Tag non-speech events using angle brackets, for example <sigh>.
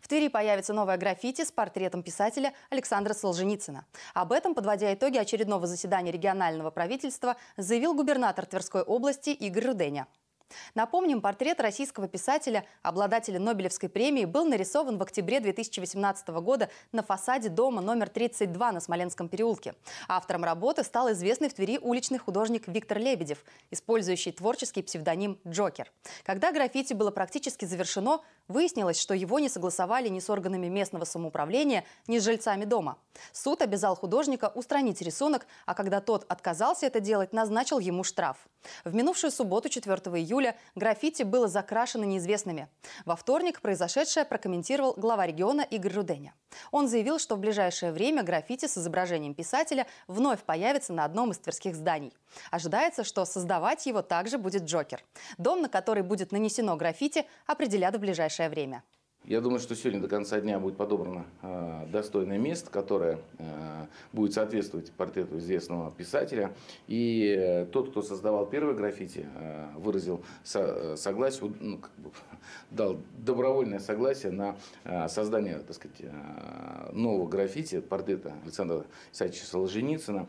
В Твери появится новая граффити с портретом писателя Александра Солженицына. Об этом, подводя итоги очередного заседания регионального правительства, заявил губернатор Тверской области Игорь Руденя. Напомним, портрет российского писателя, обладателя Нобелевской премии, был нарисован в октябре 2018 года на фасаде дома номер 32 на Смоленском переулке. Автором работы стал известный в Твери уличный художник Виктор Лебедев, использующий творческий псевдоним «Джокер». Когда граффити было практически завершено, выяснилось, что его не согласовали ни с органами местного самоуправления, ни с жильцами дома. Суд обязал художника устранить рисунок, а когда тот отказался это делать, назначил ему штраф. В минувшую субботу, 4 июля, граффити было закрашено неизвестными. Во вторник произошедшее прокомментировал глава региона Игорь Руденя. Он заявил, что в ближайшее время граффити с изображением писателя вновь появится на одном из тверских зданий. Ожидается, что создавать его также будет Джокер. Дом, на который будет нанесено граффити, определят в ближайшее время. Я думаю, что сегодня до конца дня будет подобрано э, достойное место, которое э, будет соответствовать портрету известного писателя. И э, тот, кто создавал первое граффити, э, выразил со, э, согласие, ну, как бы, <laughs> дал добровольное согласие на э, создание так сказать, э, нового граффити, портрета Александра Исаевича Солженицына.